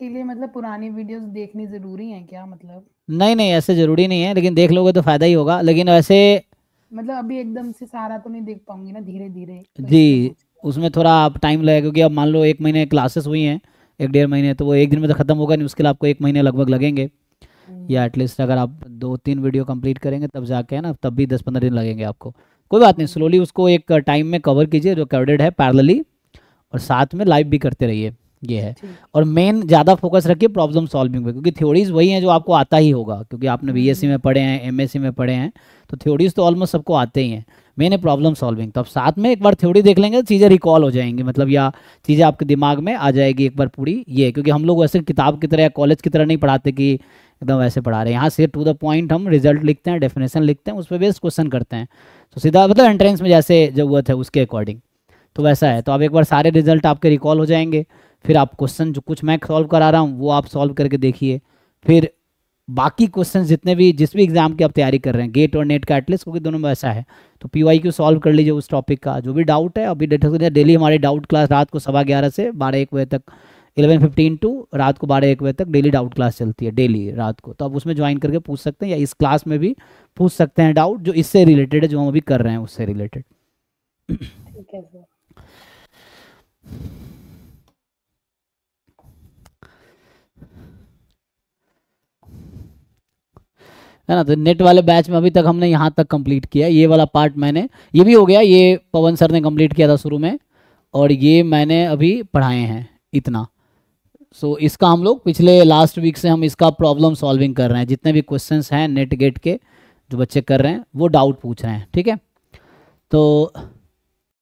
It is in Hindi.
के लिए मतलब पुरानी वीडियोस देखनी जरूरी है क्या मतलब नहीं नहीं ऐसे जरूरी नहीं है लेकिन देख लोगे तो फायदा ही होगा लेकिन वैसे मतलब अभी एकदम से सारा तो नहीं देख पाऊंगी ना धीरे धीरे तो जी उसमें थोड़ा आप टाइम लगेगा क्योंकि अब मान लो एक महीने क्लासेस हुई हैं एक डेढ़ महीने तो वो एक दिन में तो खत्म होगा नहीं उसके लिए आपको एक महीने लगभग लगेंगे हम्म। या एटलीस्ट अगर आप दो तीन वीडियो कंप्लीट करेंगे तब जाके है ना तब भी दस पंद्रह दिन लगेंगे आपको कोई बात नहीं स्लोली हम्म। उसको एक टाइम में कवर कीजिए जो कवर्डेड है पैरलली और साथ में लाइव भी करते रहिए ये है और मेन ज़्यादा फोकस रखिए प्रॉब्लम सॉल्विंग पे क्योंकि थ्योरीज वही हैं जो आपको आता ही होगा क्योंकि आपने बीएससी हम्म। में पढ़े हैं एमएससी में पढ़े हैं तो थ्योरीज तो ऑलमोस्ट सबको आते ही हैं मेन है प्रॉब्लम सॉल्विंग तो आप साथ में एक बार थ्योरी देख लेंगे तो चीज़ें रिकॉल हो जाएंगी मतलब या चीज़ें आपके दिमाग में आ जाएगी एक बार पूरी ये क्योंकि हम लोग वैसे किताब की तरह या कॉलेज की तरह नहीं पढ़ाते कि एकदम वैसे पढ़ा रहे हैं यहाँ से टू द पॉइंट हम रिजल्ट लिखते हैं डेफिनेशन लिखते हैं उस पर बेस्ट क्वेश्चन करते हैं तो सीधा मतलब एंट्रेंस में जैसे जरूरत है उसके अकॉर्डिंग तो वैसा है तो आप एक बार सारे रिजल्ट आपके रिकॉल हो जाएंगे फिर आप क्वेश्चन जो कुछ मैं सॉल्व करा रहा हूँ वो आप सॉल्व करके देखिए फिर बाकी क्वेश्चन जितने भी जिस भी एग्जाम की आप तैयारी कर रहे हैं गेट और नेट का एटलीस्ट क्योंकि दोनों में ऐसा है तो पी वाई क्यू सॉल्व कर लीजिए उस टॉपिक का जो भी डाउट है अभी डेट डेली हमारे डाउट क्लास रात को सवा ग्यारह से बारह एक बजे तक इलेवन फिफ्टीन टू रात को बारह एक बजे तक डेली डाउट क्लास चलती है डेली रात को तो आप उसमें ज्वाइन करके पूछ सकते हैं या इस क्लास में भी पूछ सकते हैं डाउट जो इससे रिलेटेड है जो हम अभी कर रहे हैं उससे रिलेटेड है ना तो नेट वाले बैच में अभी तक हमने यहाँ तक कंप्लीट किया ये वाला पार्ट मैंने ये भी हो गया ये पवन सर ने कंप्लीट किया था शुरू में और ये मैंने अभी पढ़ाए हैं इतना सो so, इसका हम लोग पिछले लास्ट वीक से हम इसका प्रॉब्लम सॉल्विंग कर रहे हैं जितने भी क्वेश्चंस हैं नेट गेट के जो बच्चे कर रहे हैं वो डाउट पूछ रहे हैं ठीक है तो